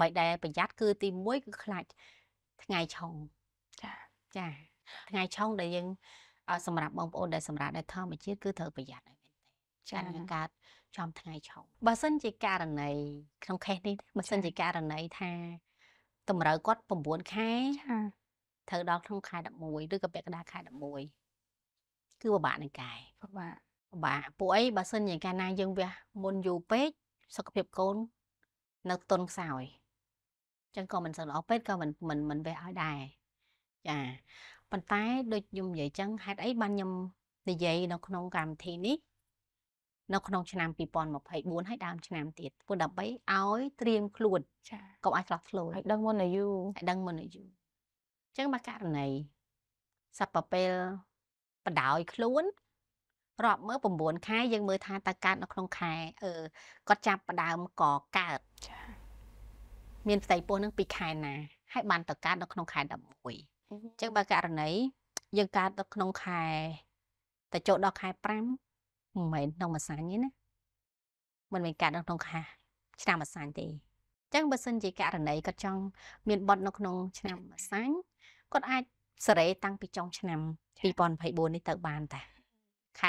មិនដែលប្រយ័ត្នគឺទី1គឺខ្លាចថ្ងៃឆុងចាចាថ្ងៃឆុងដែលយើងសម្រាប់បងប្អូនដែលសម្រាប់ដែលធម្មជាតិគឺត្រូវប្រយ័ត្នហើយមែនទេចានឹងកើតចំថ្ងៃឆុងបើសិនជាករណីក្នុងខេសនេះបើសិនជាករណីថាតម្រូវគាត់9ខែចាត្រូវដល់ក្នុងខែ11ឬក៏ពាក់កណ្ដាលខែ11គឺពិបាកនឹងកាយពិបាកពិបាកពួកអីបើសិនជាកាលណាយើងវះមុនយូរពេកសុខភាពកូននៅទន់ខ្សោយចឹងក៏មិនសឹងល្អពេកក៏មិនមិនមិនវេះឲ្យដែរចាប៉ុន្តែដូចខ្ញុំនិយាយចឹងហេតុអីបានខ្ញុំនិយាយនៅក្នុងកម្មវិធីនេះ នៅក្នុងឆ្នាំ2024ហើយដើម ឆ្នាំទៀតព្រោះដើម្បីឲ្យត្រៀមខ្លួនចាកុំឲ្យឆ្លោះឆ្លោយឲ្យដឹងមុនអាយុឲ្យដឹងមុនអាយុអញ្ចឹងមកករណីសពពេលបដោយខ្លួនរាប់មើល9ខែយើងមើលថាតើកើតនៅក្នុងខែអឺគាត់ចាប់ផ្ដើមកកើតមានផ្ទៃពោះនឹងពីខែណាហើយបានទៅកើតនៅក្នុងខែ11អញ្ចឹងបើករណីយើងកើតនៅក្នុងខែតចូលដល់ខែ5មិនមែនក្នុងមួយសាញទេណាមិនមែនកើតនៅក្នុងខែឆ្នាំមួយសាញទេអញ្ចឹងបើសិន ជាករណីគាត់ចង់មានបុតនៅក្នុងឆ្នាំមួយសាញគាត់អាចសេរីតាំងពីចុង ឆ្នាំ2024នេះទៅបានតាខែ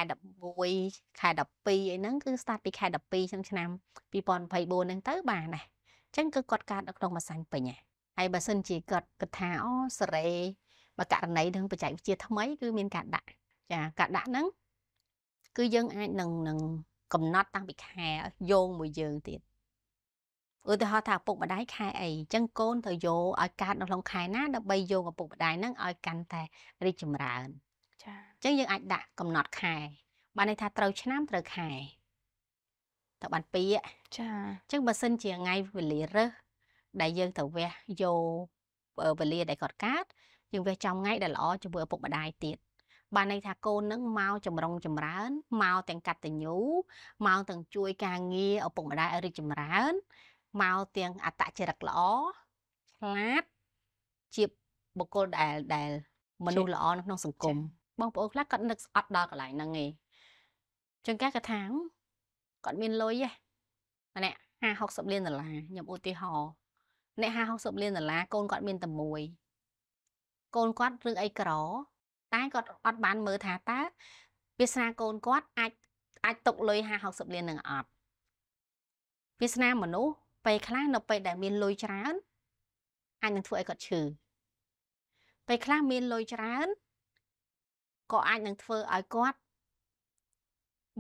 11ខែ12អីហ្នឹងគឺ start ពីខែ12ក្នុងឆ្នាំ2024ហ្នឹងទៅបានដែរចឹងគឺគាត់កើតនៅក្នុងមួយសាញ់ពេញហើយបើសិនជាគាត់គិតថាអូសេរីបើករណីនឹង បច្ចេកវិទ្យាថ្មីគឺមានការដាក់ចាការដាក់ហ្នឹងគឺយើងអាចនឹងនឹងកំណត់តាំងពីខែយោងមួយយើងទៀតឧទាហរណ៍ថាឪពុកម្ដាយខែអីអញ្ចឹងកូនត្រូវយកឲ្យកើតនៅក្នុងខែណាដើម្បីយកឪពុកម្ដាយហ្នឹងឲ្យកាន់តែរីកចម្រើនចាអញ្ចឹងយើងអាចដាក់កំណត់ខែបានន័យថាត្រូវឆ្នាំត្រូវខែទៅបានពាកចាអញ្ចឹងបើសិនជាថ្ងៃវេលារើសដែលយើងទៅវះយកវេលាដែលគាត់កាត់យើងវះចំថ្ងៃដែលល្អជាមួយឪពុកម្ដាយទៀតបានន័យថាកូននឹងមកចម្រុងចម្រើនមកទាំងកតញ្ញូមកទាំងជួយការងារឪពុកម្ដាយឲ្យរីកចម្រើនមកទាំងអត្តចរិតល្អឆ្លាតជាបុគ្គលដែលដែល មនុស្សល្អនៅក្នុងសង្គមបងប្អូនខ្លះគាត់នឹកស្អត់ដល់កន្លែងហ្នឹងឯងចឹងគេគាត់ថាគាត់មានលុយទេម្នាក់50 60លានដុល្លារខ្ញុំឧទាហរណ៍អ្នក50 60លានដុល្លារកូនគាត់មានតែមួយកូនគាត់រឿងអីក្រតែគាត់អត់បានមើលថាតើវាសនាកូនគាត់អាចអាចຕົកលុយ50 60លាននឹងអត់វាសនាមនុស្សពេលខ្លះនៅពេលដែលមានលុយច្រើន អាចនឹងធ្វើឲ្យគាត់ឈឺពេលខ្លះមានលុយច្រើនក៏អាចនឹងធ្វើឲ្យគាត់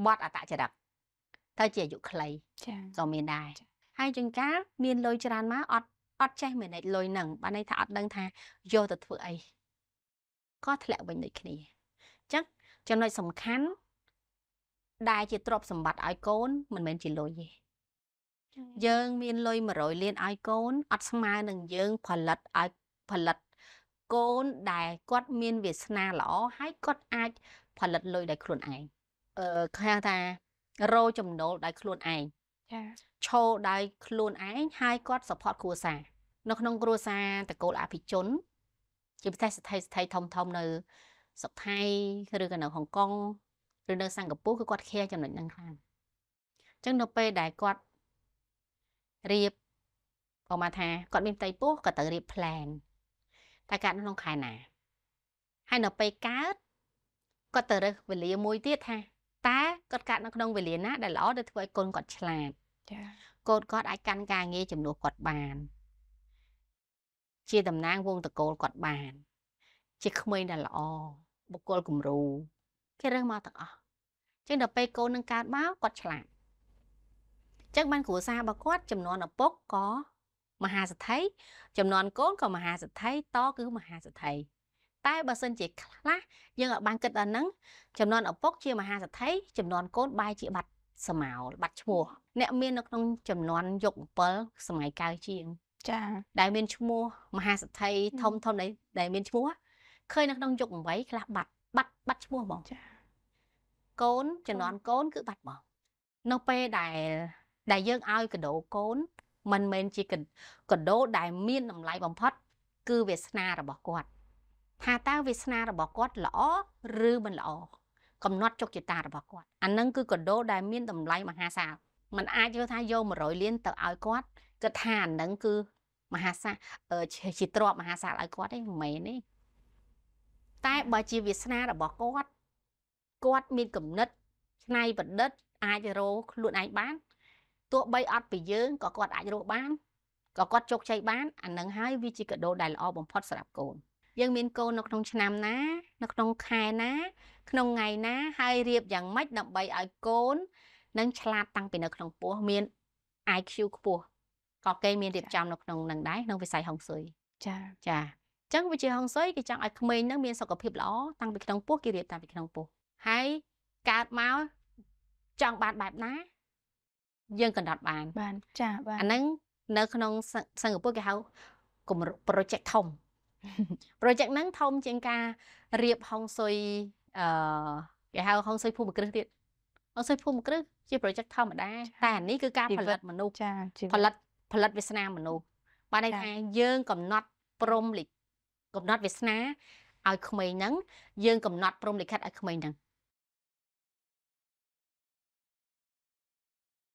បាត់អត្តចរិតទៅជាអាយុខ្លីក៏មានដែរហើយជួនកាលមានលុយច្រើនមកអត់អត់ចេះ manage លុយនឹងបានន័យថាអត់ដឹងថាយកទៅធ្វើអីក៏ធ្លាក់វិញដូចគ្នាអញ្ចឹងចំណុចសំខាន់ដែលជាទ្រព្យសម្បត្តិឲ្យកូនមិនមែនជាលុយទេយើងមានលុយ100លានឲ្យកូនអត់ស្មើនឹងយើងផលិតឲ្យផលិតកូនដែលគាត់មានវាសនាល្អហើយគាត់អាច ផលិតលុយដោយខ្លួនឯងអឺគេថារោចំណូលដោយខ្លួនឯងចាឈោដោយខ្លួនឯងហើយគាត់ support គ្រួសារនៅក្នុង គ្រួសារតកូលអភិជនជាពិសេសស្ថិស្ថិធំធំនៅស្រុកថៃឬក៏នៅហុងកុងឬនៅសិង្ហបុរីគឺគាត់ care ចំណុចហ្នឹងខ្លាំងអញ្ចឹងនៅពេលដែលគាត់រៀបក៏មកថាគាត់មានផ្ទៃពោះក៏ទៅរៀប plan តែកើតក្នុងខែណាហើយនៅពេលកើតគាត់ទៅរើសវេលាមួយទៀតថាតែគាត់កាត់នៅក្នុងវេលាណា ដែលល្អដែលធ្វើឲ្យកូនគាត់ឆ្លាតចាកូនគាត់អាចកាន់ការងារជំនួសគាត់បាន ជាតំណាងវងតកូលគាត់បាន ជាក្មេងដែលល្អបុគ្គលគំរូគេរើសមកទាំងអស់ចឹងដល់ពេលកូននឹងកើតមកគាត់ឆ្លាតចឹងបានគ្រួសាររបស់គាត់ ចំនួនឪពុកក៏មហាសទ្ធិចំនួនកូនក៏មហាសទ្ធិតគឺមហាសទ្ធិតែបើសិនជាខ្លះយើងអត់បានគិតដល់ហ្នឹងចំនួនឪពុកជាមហាសទ្ធិចំនួនកូនបាយជាបាត់ស្មោលបាត់ឈ្មោះអ្នកមាននៅក្នុងចំនួនយុគ7សម័យកាលជាងចាដែលមានឈ្មោះមហាសទ្ធិធំធំដែលមានឈ្មោះឃើញនៅក្នុងយុគ8ខ្លះបាត់បាត់បាត់ឈ្មោះហ្មងចាកូនចំនួនកូនគឺបាត់ហ្មងនៅពេលដែលដែលយើងឲ្យកដោកូនមិនមែនជាកដោដែលមានតម្លៃបំផុតគឺវាសនារបស់គាត់ថាតើវាសនារបស់គាត់ល្អឬមិនល្អកំណត់ជោគជតារបស់គាត់អានឹងគឺកដោដែលមានតម្លៃមហាសាលมันអាចយកថាយក100លានទៅឲ្យគាត់គិតថាអានឹងគឺមហាសាជាទ្របមហាសាលឲ្យគាត់ទេមិនមែនទេតែបើជាវាសនារបស់គាត់គាត់មានគំនិតឆ្នៃប្រឌិតអាចរោខ្លួនឯងបានទោះបីអត់ពីយើងក៏គាត់អាចរស់បានក៏គាត់ជោគជ័យបានអានឹងហើយវាជាកដោដែលល្អបំផុតសម្រាប់កូន។យើងមានកូននៅក្នុងឆ្នាំណា នៅក្នុងខែណា ក្នុងថ្ងៃណាហើយរៀបយ៉ាងម៉េចដើម្បីឲ្យកូននឹងឆ្លាតតាំងពីនៅ ក្នុងពោះមាន IQ ខ្ពស់ក៏គេមានរៀបចំនៅក្នុងនឹងដែរក្នុងវិស័យហុងស៊ុយចាចាអញ្ចឹងវិជាហុងស៊ុយគេចង់ឲ្យក្មេងនឹងមានសុខភាពល្អតាំងពីក្នុងពោះគេរៀបតាំងពីក្នុងពោះហើយកើតមកចង់បានបែបណាយើងកំណត់បាន បានចាបានអាហ្នឹងនៅក្នុងសិង្ហបុរីគេហៅ project ធំ project ហ្នឹងធំជាងការរៀបហុងស៊ុយអឺគេហៅហុងស៊ុយភូមិគ្រឹះទៀតហុងស៊ុយភូមិគ្រឹះជា project ធម្មតាតែអានេះគឺការផលិតមនុស្សផលិតផលិតវាសនាមនុស្សបានន័យថាយើង កំណត់ព្រំលិខិតកំណត់វាសនាឲ្យក្មេងហ្នឹង យើងកំណត់ព្រំលិខិតឲ្យក្មេងហ្នឹង